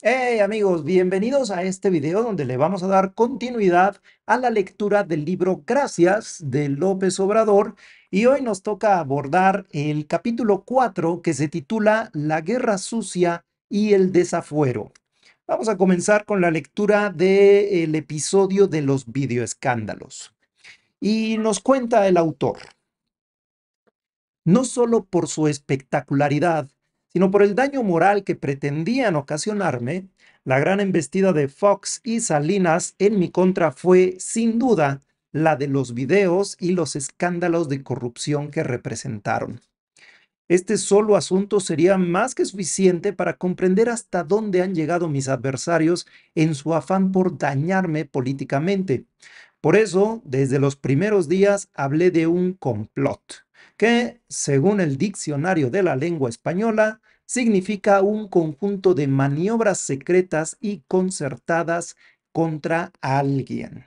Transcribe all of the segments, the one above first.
Hey amigos, bienvenidos a este video donde le vamos a dar continuidad a la lectura del libro Gracias de López Obrador y hoy nos toca abordar el capítulo 4 que se titula La guerra sucia y el desafuero. Vamos a comenzar con la lectura del episodio de los videoescándalos y nos cuenta el autor. No solo por su espectacularidad, sino por el daño moral que pretendían ocasionarme, la gran embestida de Fox y Salinas en mi contra fue, sin duda, la de los videos y los escándalos de corrupción que representaron. Este solo asunto sería más que suficiente para comprender hasta dónde han llegado mis adversarios en su afán por dañarme políticamente. Por eso, desde los primeros días hablé de un complot que, según el diccionario de la lengua española, significa un conjunto de maniobras secretas y concertadas contra alguien.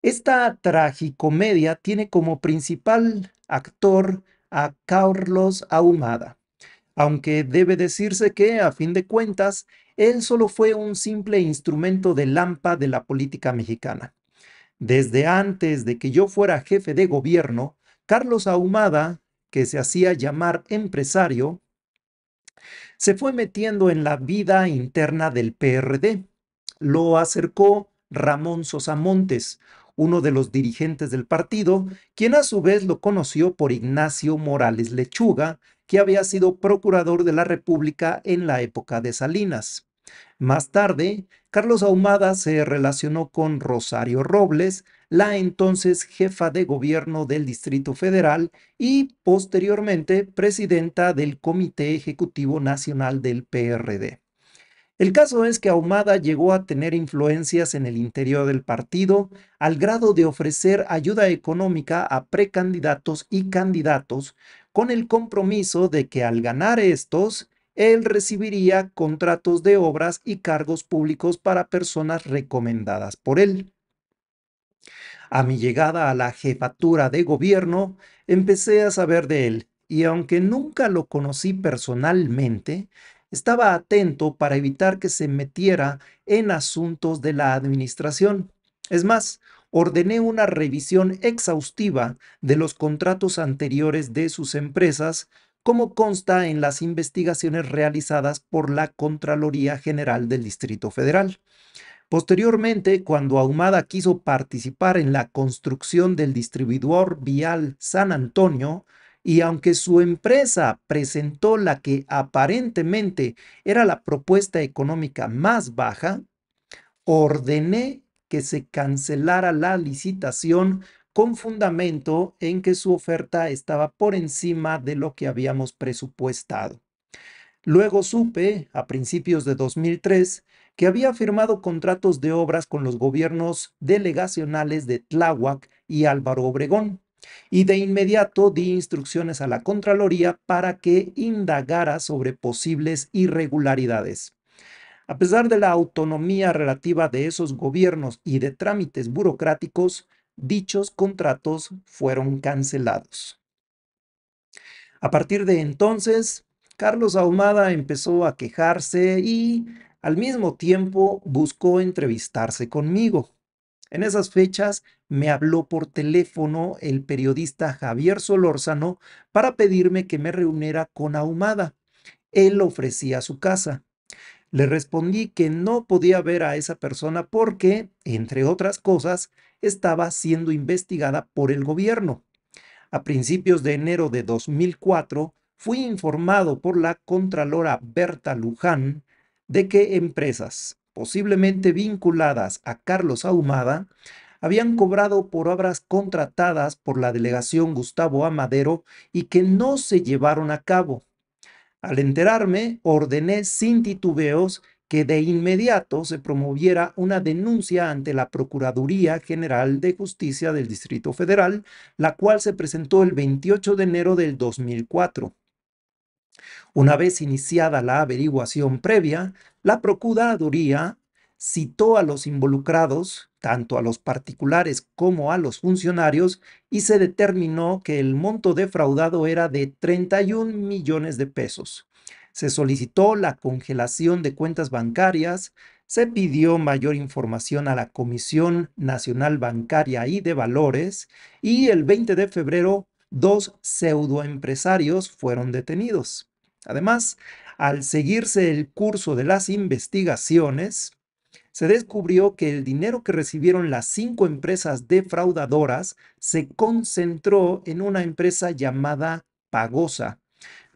Esta tragicomedia tiene como principal actor a Carlos Ahumada, aunque debe decirse que, a fin de cuentas, él solo fue un simple instrumento de lampa de la política mexicana. Desde antes de que yo fuera jefe de gobierno, Carlos Ahumada, que se hacía llamar empresario, se fue metiendo en la vida interna del PRD. Lo acercó Ramón Sosamontes, uno de los dirigentes del partido, quien a su vez lo conoció por Ignacio Morales Lechuga, que había sido procurador de la República en la época de Salinas. Más tarde, Carlos Ahumada se relacionó con Rosario Robles, la entonces jefa de gobierno del Distrito Federal y posteriormente presidenta del Comité Ejecutivo Nacional del PRD. El caso es que Ahumada llegó a tener influencias en el interior del partido al grado de ofrecer ayuda económica a precandidatos y candidatos con el compromiso de que al ganar estos, él recibiría contratos de obras y cargos públicos para personas recomendadas por él. A mi llegada a la jefatura de gobierno, empecé a saber de él, y aunque nunca lo conocí personalmente, estaba atento para evitar que se metiera en asuntos de la administración. Es más, ordené una revisión exhaustiva de los contratos anteriores de sus empresas como consta en las investigaciones realizadas por la Contraloría General del Distrito Federal. Posteriormente, cuando Ahumada quiso participar en la construcción del distribuidor vial San Antonio, y aunque su empresa presentó la que aparentemente era la propuesta económica más baja, ordené que se cancelara la licitación con fundamento en que su oferta estaba por encima de lo que habíamos presupuestado. Luego supe, a principios de 2003, que había firmado contratos de obras con los gobiernos delegacionales de Tláhuac y Álvaro Obregón, y de inmediato di instrucciones a la Contraloría para que indagara sobre posibles irregularidades. A pesar de la autonomía relativa de esos gobiernos y de trámites burocráticos, dichos contratos fueron cancelados. A partir de entonces, Carlos Ahumada empezó a quejarse y al mismo tiempo buscó entrevistarse conmigo. En esas fechas me habló por teléfono el periodista Javier Solórzano para pedirme que me reuniera con Ahumada. Él ofrecía su casa. Le respondí que no podía ver a esa persona porque, entre otras cosas, estaba siendo investigada por el gobierno. A principios de enero de 2004, fui informado por la Contralora Berta Luján de que empresas, posiblemente vinculadas a Carlos Ahumada, habían cobrado por obras contratadas por la delegación Gustavo Amadero y que no se llevaron a cabo. Al enterarme, ordené sin titubeos que de inmediato se promoviera una denuncia ante la Procuraduría General de Justicia del Distrito Federal, la cual se presentó el 28 de enero del 2004. Una vez iniciada la averiguación previa, la Procuraduría citó a los involucrados, tanto a los particulares como a los funcionarios, y se determinó que el monto defraudado era de 31 millones de pesos. Se solicitó la congelación de cuentas bancarias, se pidió mayor información a la Comisión Nacional Bancaria y de Valores y el 20 de febrero dos pseudoempresarios fueron detenidos. Además, al seguirse el curso de las investigaciones, se descubrió que el dinero que recibieron las cinco empresas defraudadoras se concentró en una empresa llamada Pagosa,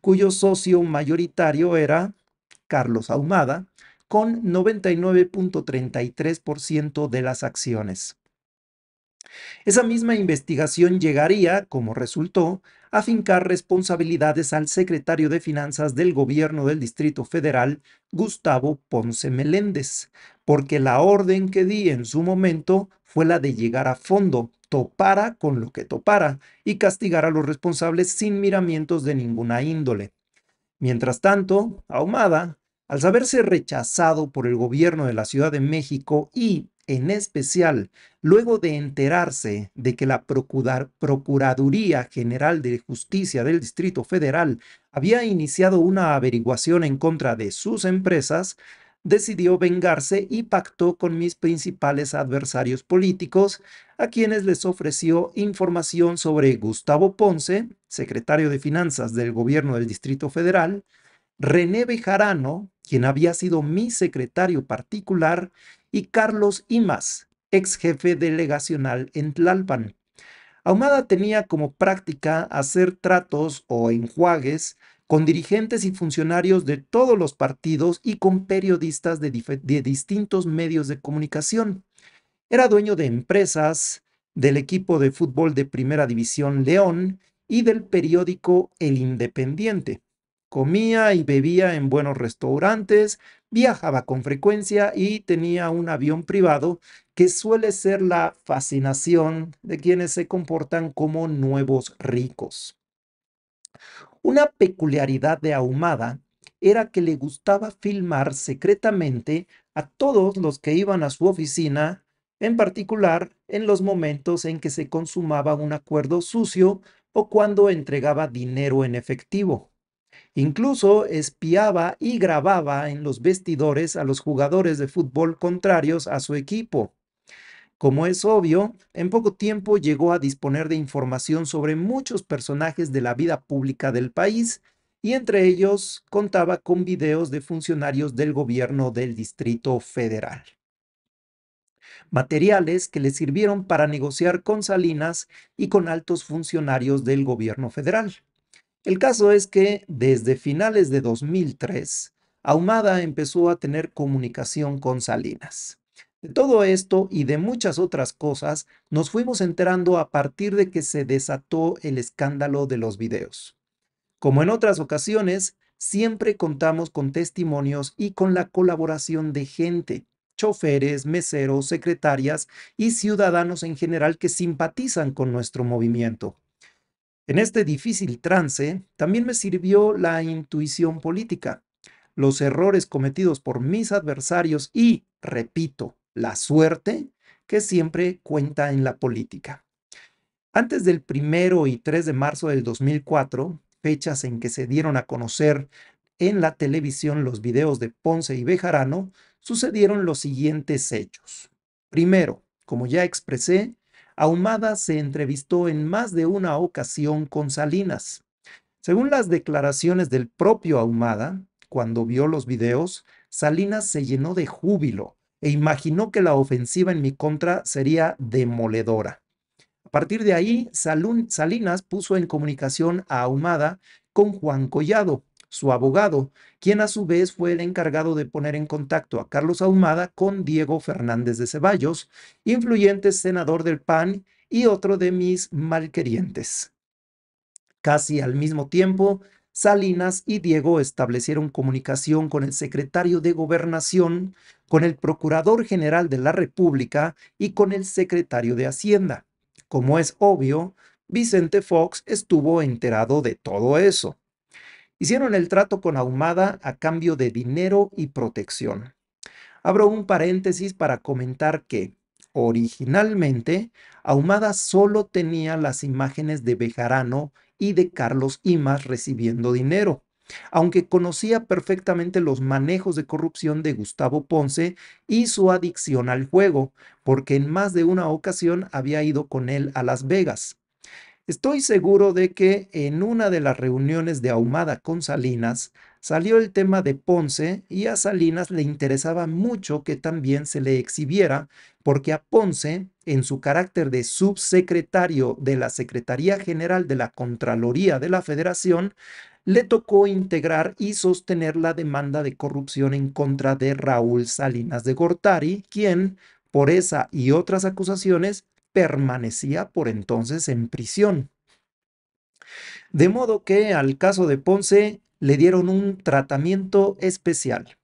cuyo socio mayoritario era Carlos Ahumada, con 99.33% de las acciones. Esa misma investigación llegaría, como resultó, a fincar responsabilidades al secretario de Finanzas del gobierno del Distrito Federal, Gustavo Ponce Meléndez, porque la orden que di en su momento fue la de llegar a fondo, topara con lo que topara, y castigar a los responsables sin miramientos de ninguna índole. Mientras tanto, Ahumada, al saberse rechazado por el gobierno de la Ciudad de México y, en especial, luego de enterarse de que la Procuraduría General de Justicia del Distrito Federal había iniciado una averiguación en contra de sus empresas, decidió vengarse y pactó con mis principales adversarios políticos, a quienes les ofreció información sobre Gustavo Ponce, secretario de Finanzas del Gobierno del Distrito Federal, René Bejarano, quien había sido mi secretario particular, y Carlos Imas, ex jefe delegacional en Tlalpan. Ahumada tenía como práctica hacer tratos o enjuagues con dirigentes y funcionarios de todos los partidos y con periodistas de, de distintos medios de comunicación. Era dueño de empresas, del equipo de fútbol de Primera División León y del periódico El Independiente comía y bebía en buenos restaurantes, viajaba con frecuencia y tenía un avión privado que suele ser la fascinación de quienes se comportan como nuevos ricos. Una peculiaridad de Ahumada era que le gustaba filmar secretamente a todos los que iban a su oficina, en particular en los momentos en que se consumaba un acuerdo sucio o cuando entregaba dinero en efectivo. Incluso espiaba y grababa en los vestidores a los jugadores de fútbol contrarios a su equipo. Como es obvio, en poco tiempo llegó a disponer de información sobre muchos personajes de la vida pública del país y entre ellos contaba con videos de funcionarios del gobierno del Distrito Federal. Materiales que le sirvieron para negociar con Salinas y con altos funcionarios del gobierno federal. El caso es que desde finales de 2003, Ahumada empezó a tener comunicación con Salinas. De todo esto y de muchas otras cosas nos fuimos enterando a partir de que se desató el escándalo de los videos. Como en otras ocasiones, siempre contamos con testimonios y con la colaboración de gente, choferes, meseros, secretarias y ciudadanos en general que simpatizan con nuestro movimiento. En este difícil trance también me sirvió la intuición política. Los errores cometidos por mis adversarios y, repito, la suerte que siempre cuenta en la política. Antes del 1 y 3 de marzo del 2004, fechas en que se dieron a conocer en la televisión los videos de Ponce y Bejarano, sucedieron los siguientes hechos. Primero, como ya expresé, Ahumada se entrevistó en más de una ocasión con Salinas. Según las declaraciones del propio Ahumada, cuando vio los videos, Salinas se llenó de júbilo e imaginó que la ofensiva en mi contra sería demoledora. A partir de ahí, Salinas puso en comunicación a Ahumada con Juan Collado, su abogado, quien a su vez fue el encargado de poner en contacto a Carlos Ahumada con Diego Fernández de Ceballos, influyente senador del PAN y otro de mis malquerientes. Casi al mismo tiempo, Salinas y Diego establecieron comunicación con el secretario de Gobernación, con el Procurador General de la República y con el secretario de Hacienda. Como es obvio, Vicente Fox estuvo enterado de todo eso. Hicieron el trato con Ahumada a cambio de dinero y protección. Abro un paréntesis para comentar que, originalmente, Ahumada solo tenía las imágenes de Bejarano y de Carlos Imas recibiendo dinero, aunque conocía perfectamente los manejos de corrupción de Gustavo Ponce y su adicción al juego, porque en más de una ocasión había ido con él a Las Vegas. Estoy seguro de que en una de las reuniones de Ahumada con Salinas salió el tema de Ponce y a Salinas le interesaba mucho que también se le exhibiera porque a Ponce, en su carácter de subsecretario de la Secretaría General de la Contraloría de la Federación, le tocó integrar y sostener la demanda de corrupción en contra de Raúl Salinas de Gortari, quien, por esa y otras acusaciones, permanecía por entonces en prisión. De modo que al caso de Ponce le dieron un tratamiento especial.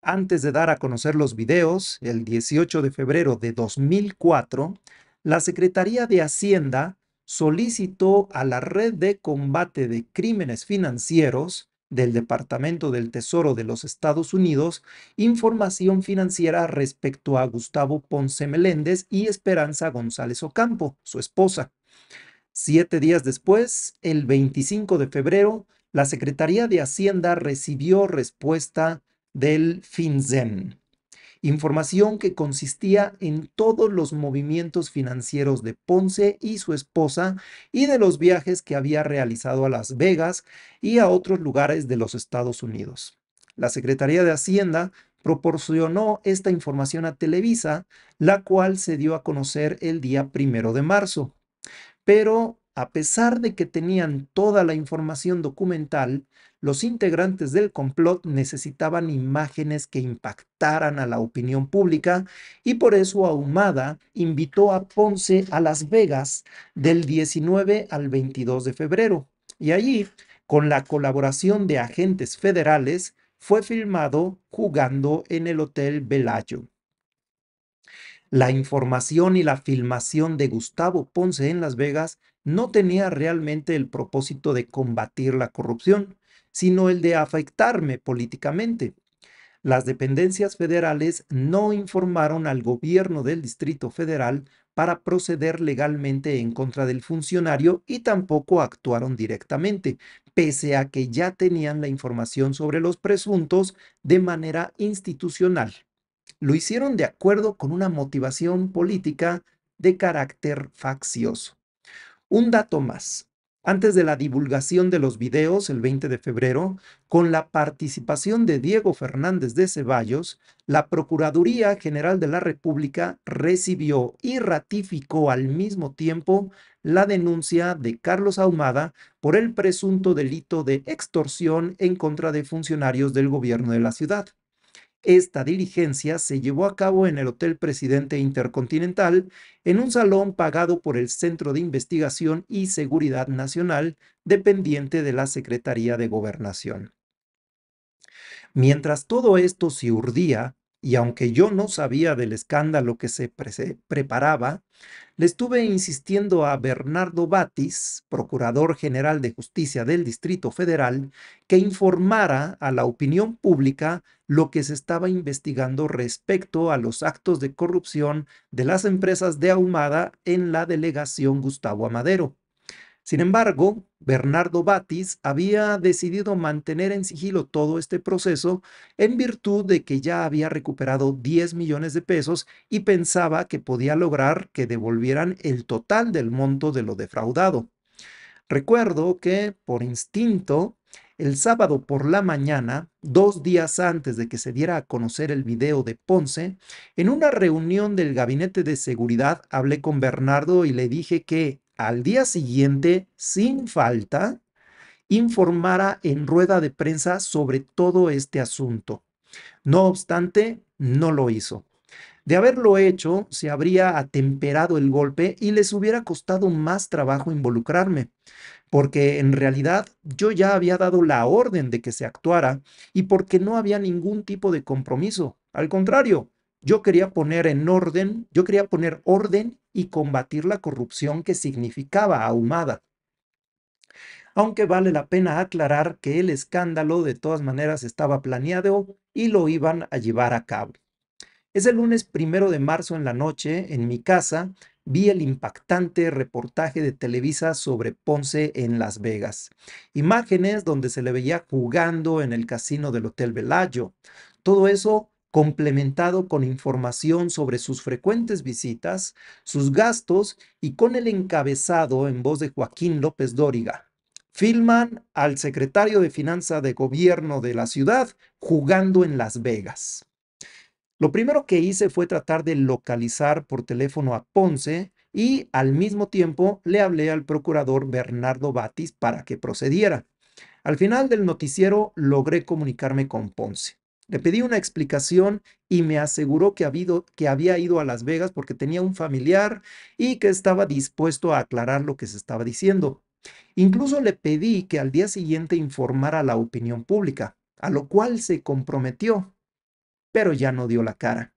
Antes de dar a conocer los videos, el 18 de febrero de 2004, la Secretaría de Hacienda solicitó a la Red de Combate de Crímenes Financieros del Departamento del Tesoro de los Estados Unidos información financiera respecto a Gustavo Ponce Meléndez y Esperanza González Ocampo, su esposa. Siete días después, el 25 de febrero, la Secretaría de Hacienda recibió respuesta del Finzen información que consistía en todos los movimientos financieros de Ponce y su esposa y de los viajes que había realizado a Las Vegas y a otros lugares de los Estados Unidos. La Secretaría de Hacienda proporcionó esta información a Televisa, la cual se dio a conocer el día primero de marzo. Pero a pesar de que tenían toda la información documental, los integrantes del complot necesitaban imágenes que impactaran a la opinión pública y por eso Ahumada invitó a Ponce a Las Vegas del 19 al 22 de febrero. Y allí, con la colaboración de agentes federales, fue filmado jugando en el Hotel Belayo. La información y la filmación de Gustavo Ponce en Las Vegas no tenía realmente el propósito de combatir la corrupción, sino el de afectarme políticamente. Las dependencias federales no informaron al gobierno del Distrito Federal para proceder legalmente en contra del funcionario y tampoco actuaron directamente, pese a que ya tenían la información sobre los presuntos de manera institucional. Lo hicieron de acuerdo con una motivación política de carácter faccioso. Un dato más, antes de la divulgación de los videos el 20 de febrero, con la participación de Diego Fernández de Ceballos, la Procuraduría General de la República recibió y ratificó al mismo tiempo la denuncia de Carlos Ahumada por el presunto delito de extorsión en contra de funcionarios del gobierno de la ciudad. Esta diligencia se llevó a cabo en el Hotel Presidente Intercontinental, en un salón pagado por el Centro de Investigación y Seguridad Nacional, dependiente de la Secretaría de Gobernación. Mientras todo esto se urdía, y aunque yo no sabía del escándalo que se, preparaba, le estuve insistiendo a Bernardo Batis, Procurador General de Justicia del Distrito Federal, que informara a la opinión pública lo que se estaba investigando respecto a los actos de corrupción de las empresas de Ahumada en la delegación Gustavo Amadero. Sin embargo, Bernardo Batis había decidido mantener en sigilo todo este proceso en virtud de que ya había recuperado 10 millones de pesos y pensaba que podía lograr que devolvieran el total del monto de lo defraudado. Recuerdo que, por instinto, el sábado por la mañana, dos días antes de que se diera a conocer el video de Ponce, en una reunión del gabinete de seguridad hablé con Bernardo y le dije que al día siguiente, sin falta, informara en rueda de prensa sobre todo este asunto. No obstante, no lo hizo. De haberlo hecho, se habría atemperado el golpe y les hubiera costado más trabajo involucrarme, porque en realidad yo ya había dado la orden de que se actuara y porque no había ningún tipo de compromiso. Al contrario, yo quería poner en orden, yo quería poner orden y combatir la corrupción que significaba Ahumada. Aunque vale la pena aclarar que el escándalo de todas maneras estaba planeado y lo iban a llevar a cabo. Ese lunes primero de marzo en la noche, en mi casa, vi el impactante reportaje de Televisa sobre Ponce en Las Vegas. Imágenes donde se le veía jugando en el casino del Hotel Velayo. Todo eso complementado con información sobre sus frecuentes visitas, sus gastos y con el encabezado en voz de Joaquín López Dóriga. Filman al secretario de Finanza de Gobierno de la ciudad jugando en Las Vegas. Lo primero que hice fue tratar de localizar por teléfono a Ponce y al mismo tiempo le hablé al procurador Bernardo Batis para que procediera. Al final del noticiero logré comunicarme con Ponce. Le pedí una explicación y me aseguró que, que había ido a Las Vegas porque tenía un familiar y que estaba dispuesto a aclarar lo que se estaba diciendo. Incluso le pedí que al día siguiente informara a la opinión pública, a lo cual se comprometió, pero ya no dio la cara.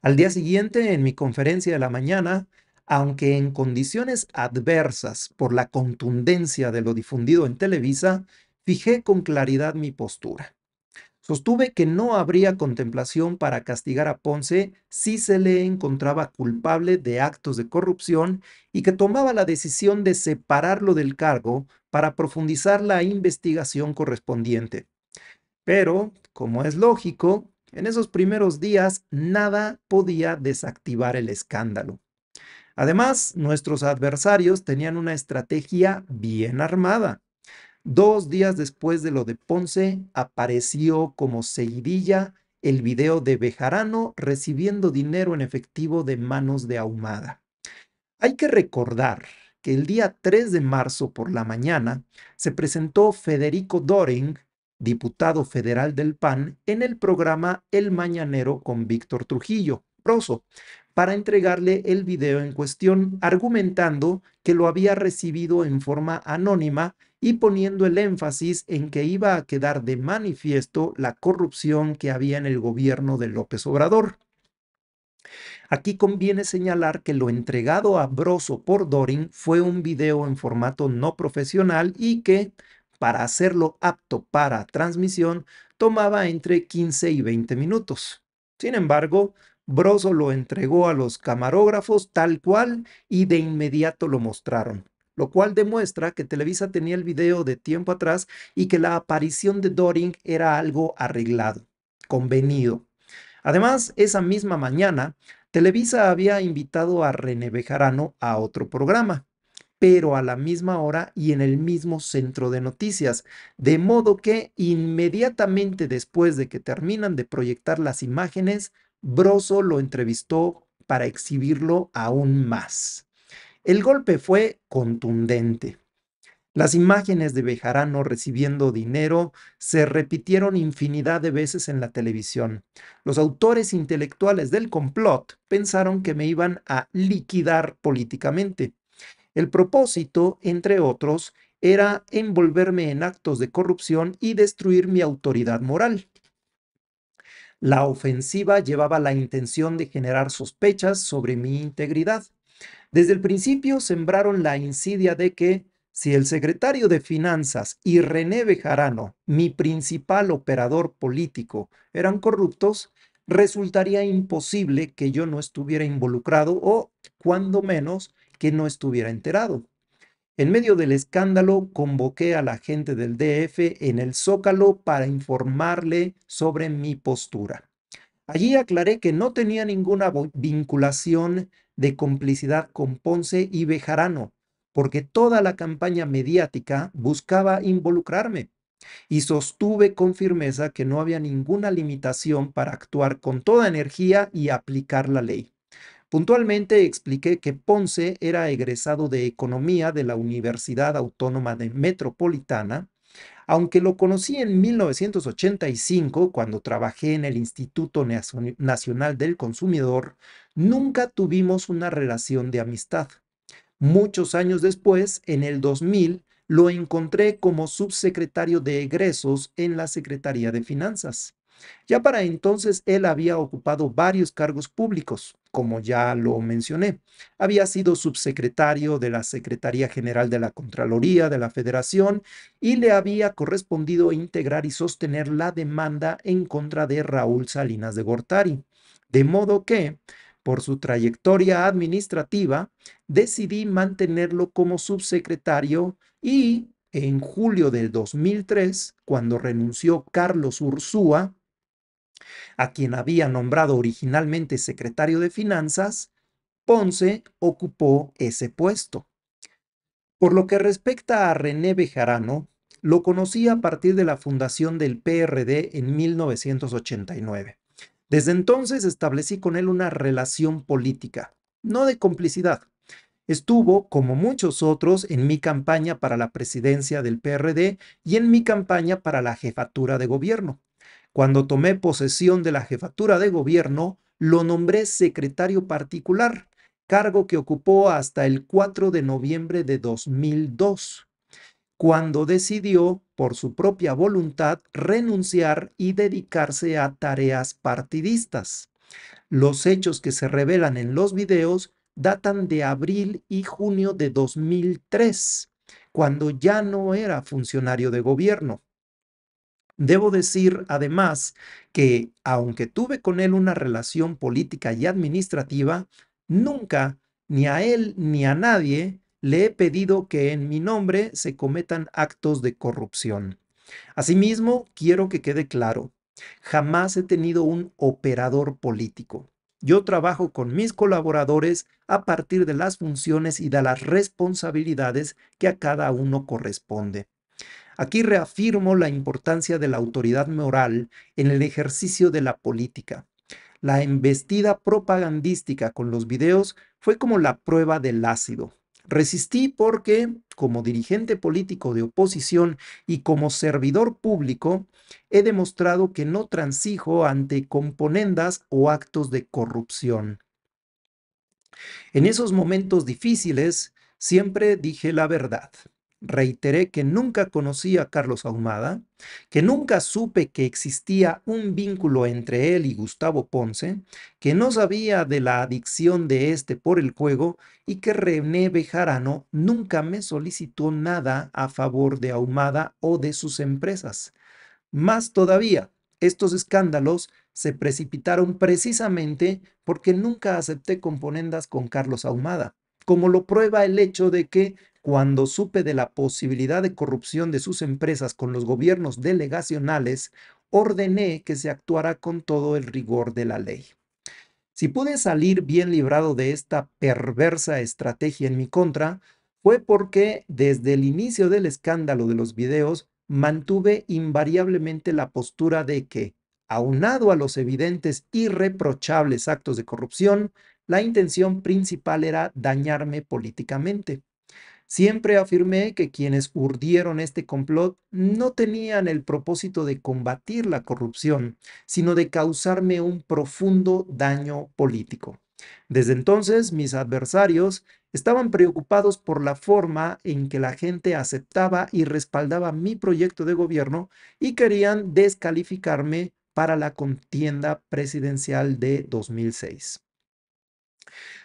Al día siguiente, en mi conferencia de la mañana, aunque en condiciones adversas por la contundencia de lo difundido en Televisa, fijé con claridad mi postura. Sostuve que no habría contemplación para castigar a Ponce si se le encontraba culpable de actos de corrupción y que tomaba la decisión de separarlo del cargo para profundizar la investigación correspondiente. Pero, como es lógico, en esos primeros días nada podía desactivar el escándalo. Además, nuestros adversarios tenían una estrategia bien armada. Dos días después de lo de Ponce, apareció como seguidilla el video de Bejarano recibiendo dinero en efectivo de manos de Ahumada. Hay que recordar que el día 3 de marzo por la mañana se presentó Federico Doring, diputado federal del PAN, en el programa El Mañanero con Víctor Trujillo, Proso, para entregarle el video en cuestión, argumentando que lo había recibido en forma anónima y poniendo el énfasis en que iba a quedar de manifiesto la corrupción que había en el gobierno de López Obrador. Aquí conviene señalar que lo entregado a Broso por Dorin fue un video en formato no profesional y que, para hacerlo apto para transmisión, tomaba entre 15 y 20 minutos. Sin embargo, Broso lo entregó a los camarógrafos tal cual y de inmediato lo mostraron lo cual demuestra que Televisa tenía el video de tiempo atrás y que la aparición de Doring era algo arreglado, convenido. Además, esa misma mañana, Televisa había invitado a René Bejarano a otro programa, pero a la misma hora y en el mismo centro de noticias, de modo que inmediatamente después de que terminan de proyectar las imágenes, Broso lo entrevistó para exhibirlo aún más. El golpe fue contundente. Las imágenes de Bejarano recibiendo dinero se repitieron infinidad de veces en la televisión. Los autores intelectuales del complot pensaron que me iban a liquidar políticamente. El propósito, entre otros, era envolverme en actos de corrupción y destruir mi autoridad moral. La ofensiva llevaba la intención de generar sospechas sobre mi integridad. Desde el principio sembraron la insidia de que si el secretario de Finanzas y René Bejarano, mi principal operador político, eran corruptos, resultaría imposible que yo no estuviera involucrado o, cuando menos, que no estuviera enterado. En medio del escándalo, convoqué a la gente del DF en el Zócalo para informarle sobre mi postura. Allí aclaré que no tenía ninguna vinculación de complicidad con Ponce y Bejarano, porque toda la campaña mediática buscaba involucrarme y sostuve con firmeza que no había ninguna limitación para actuar con toda energía y aplicar la ley. Puntualmente expliqué que Ponce era egresado de Economía de la Universidad Autónoma de Metropolitana aunque lo conocí en 1985, cuando trabajé en el Instituto Nacional del Consumidor, nunca tuvimos una relación de amistad. Muchos años después, en el 2000, lo encontré como subsecretario de egresos en la Secretaría de Finanzas. Ya para entonces él había ocupado varios cargos públicos, como ya lo mencioné. Había sido subsecretario de la Secretaría General de la Contraloría de la Federación y le había correspondido integrar y sostener la demanda en contra de Raúl Salinas de Gortari. De modo que, por su trayectoria administrativa, decidí mantenerlo como subsecretario y en julio del 2003, cuando renunció Carlos Ursúa, a quien había nombrado originalmente secretario de Finanzas, Ponce ocupó ese puesto. Por lo que respecta a René Bejarano, lo conocí a partir de la fundación del PRD en 1989. Desde entonces establecí con él una relación política, no de complicidad. Estuvo, como muchos otros, en mi campaña para la presidencia del PRD y en mi campaña para la jefatura de gobierno. Cuando tomé posesión de la jefatura de gobierno, lo nombré secretario particular, cargo que ocupó hasta el 4 de noviembre de 2002, cuando decidió, por su propia voluntad, renunciar y dedicarse a tareas partidistas. Los hechos que se revelan en los videos datan de abril y junio de 2003, cuando ya no era funcionario de gobierno. Debo decir, además, que aunque tuve con él una relación política y administrativa, nunca, ni a él ni a nadie, le he pedido que en mi nombre se cometan actos de corrupción. Asimismo, quiero que quede claro, jamás he tenido un operador político. Yo trabajo con mis colaboradores a partir de las funciones y de las responsabilidades que a cada uno corresponde. Aquí reafirmo la importancia de la autoridad moral en el ejercicio de la política. La embestida propagandística con los videos fue como la prueba del ácido. Resistí porque, como dirigente político de oposición y como servidor público, he demostrado que no transijo ante componendas o actos de corrupción. En esos momentos difíciles, siempre dije la verdad reiteré que nunca conocí a Carlos Ahumada, que nunca supe que existía un vínculo entre él y Gustavo Ponce, que no sabía de la adicción de este por el juego y que René Bejarano nunca me solicitó nada a favor de Ahumada o de sus empresas. Más todavía, estos escándalos se precipitaron precisamente porque nunca acepté componendas con Carlos Ahumada como lo prueba el hecho de que cuando supe de la posibilidad de corrupción de sus empresas con los gobiernos delegacionales, ordené que se actuara con todo el rigor de la ley. Si pude salir bien librado de esta perversa estrategia en mi contra, fue porque desde el inicio del escándalo de los videos mantuve invariablemente la postura de que, aunado a los evidentes irreprochables actos de corrupción, la intención principal era dañarme políticamente. Siempre afirmé que quienes urdieron este complot no tenían el propósito de combatir la corrupción, sino de causarme un profundo daño político. Desde entonces, mis adversarios estaban preocupados por la forma en que la gente aceptaba y respaldaba mi proyecto de gobierno y querían descalificarme para la contienda presidencial de 2006.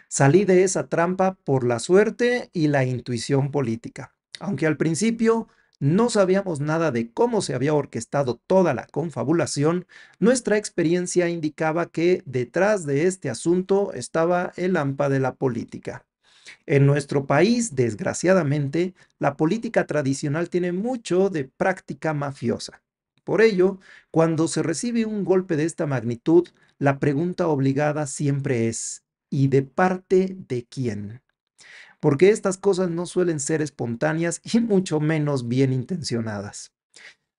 Salí de esa trampa por la suerte y la intuición política. Aunque al principio no sabíamos nada de cómo se había orquestado toda la confabulación, nuestra experiencia indicaba que detrás de este asunto estaba el hampa de la política. En nuestro país, desgraciadamente, la política tradicional tiene mucho de práctica mafiosa. Por ello, cuando se recibe un golpe de esta magnitud, la pregunta obligada siempre es, y de parte de quién. Porque estas cosas no suelen ser espontáneas y mucho menos bien intencionadas.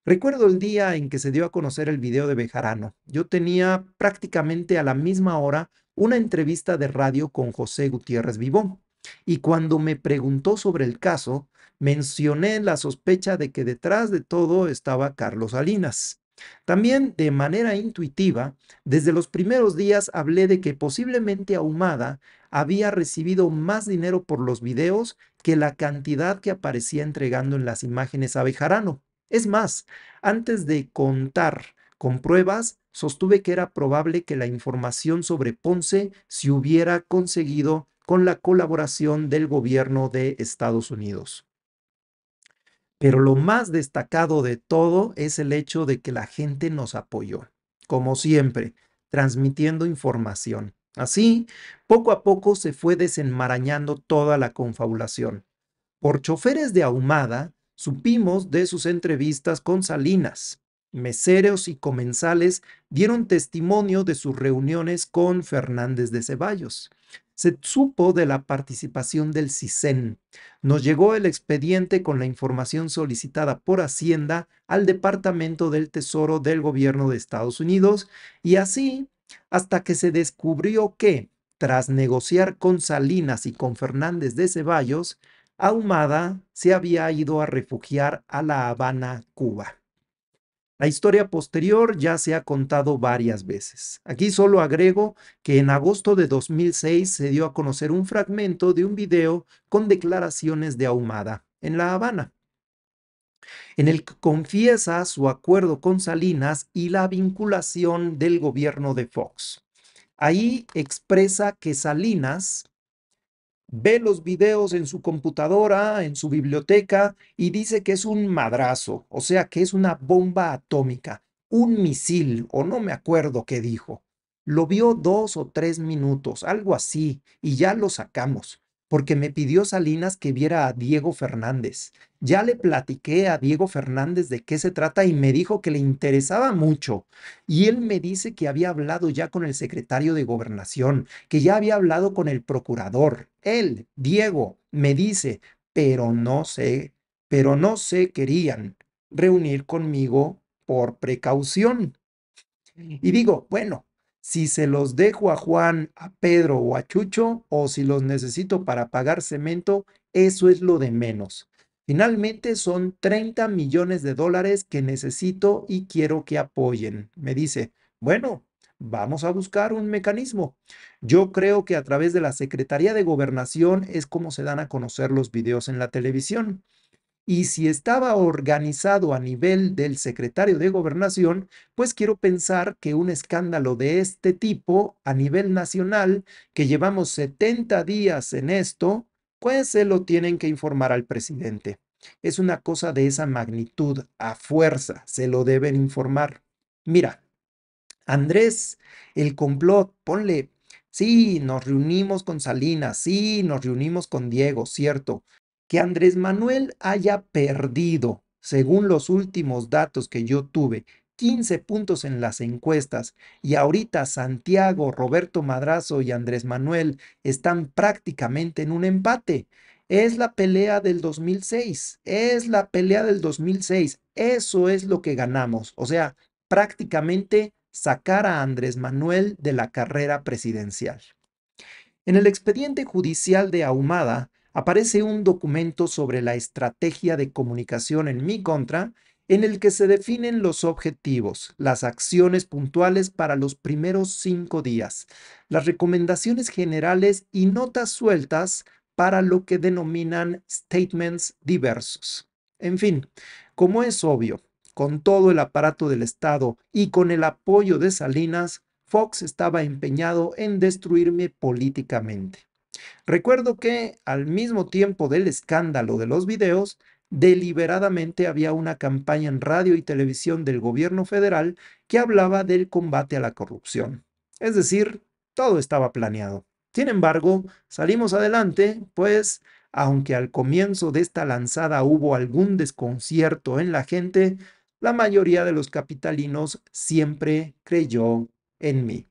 Recuerdo el día en que se dio a conocer el video de Bejarano. Yo tenía prácticamente a la misma hora una entrevista de radio con José Gutiérrez Vivón. Y cuando me preguntó sobre el caso, mencioné la sospecha de que detrás de todo estaba Carlos Salinas. También de manera intuitiva, desde los primeros días hablé de que posiblemente Ahumada había recibido más dinero por los videos que la cantidad que aparecía entregando en las imágenes a Bejarano. Es más, antes de contar con pruebas, sostuve que era probable que la información sobre Ponce se hubiera conseguido con la colaboración del gobierno de Estados Unidos. Pero lo más destacado de todo es el hecho de que la gente nos apoyó, como siempre, transmitiendo información. Así, poco a poco se fue desenmarañando toda la confabulación. Por choferes de ahumada, supimos de sus entrevistas con Salinas. Meseros y comensales dieron testimonio de sus reuniones con Fernández de Ceballos se supo de la participación del CISEN. Nos llegó el expediente con la información solicitada por Hacienda al Departamento del Tesoro del Gobierno de Estados Unidos y así hasta que se descubrió que, tras negociar con Salinas y con Fernández de Ceballos, Ahumada se había ido a refugiar a La Habana, Cuba. La historia posterior ya se ha contado varias veces. Aquí solo agrego que en agosto de 2006 se dio a conocer un fragmento de un video con declaraciones de Ahumada en La Habana, en el que confiesa su acuerdo con Salinas y la vinculación del gobierno de Fox. Ahí expresa que Salinas ve los videos en su computadora, en su biblioteca, y dice que es un madrazo, o sea, que es una bomba atómica, un misil, o no me acuerdo qué dijo. Lo vio dos o tres minutos, algo así, y ya lo sacamos porque me pidió Salinas que viera a Diego Fernández. Ya le platiqué a Diego Fernández de qué se trata y me dijo que le interesaba mucho. Y él me dice que había hablado ya con el secretario de gobernación, que ya había hablado con el procurador. Él, Diego, me dice, pero no sé, pero no se querían reunir conmigo por precaución. Y digo, bueno, si se los dejo a Juan, a Pedro o a Chucho, o si los necesito para pagar cemento, eso es lo de menos. Finalmente son 30 millones de dólares que necesito y quiero que apoyen. Me dice, bueno, vamos a buscar un mecanismo. Yo creo que a través de la Secretaría de Gobernación es como se dan a conocer los videos en la televisión. Y si estaba organizado a nivel del secretario de gobernación, pues quiero pensar que un escándalo de este tipo a nivel nacional, que llevamos 70 días en esto, pues se lo tienen que informar al presidente. Es una cosa de esa magnitud, a fuerza, se lo deben informar. Mira, Andrés, el complot, ponle, sí, nos reunimos con Salinas, sí, nos reunimos con Diego, cierto, que Andrés Manuel haya perdido, según los últimos datos que yo tuve, 15 puntos en las encuestas y ahorita Santiago, Roberto Madrazo y Andrés Manuel están prácticamente en un empate. Es la pelea del 2006, es la pelea del 2006, eso es lo que ganamos, o sea, prácticamente sacar a Andrés Manuel de la carrera presidencial. En el expediente judicial de Ahumada, aparece un documento sobre la estrategia de comunicación en mi contra en el que se definen los objetivos, las acciones puntuales para los primeros cinco días, las recomendaciones generales y notas sueltas para lo que denominan statements diversos. En fin, como es obvio, con todo el aparato del Estado y con el apoyo de Salinas, Fox estaba empeñado en destruirme políticamente. Recuerdo que al mismo tiempo del escándalo de los videos, deliberadamente había una campaña en radio y televisión del gobierno federal que hablaba del combate a la corrupción. Es decir, todo estaba planeado. Sin embargo, salimos adelante, pues aunque al comienzo de esta lanzada hubo algún desconcierto en la gente, la mayoría de los capitalinos siempre creyó en mí.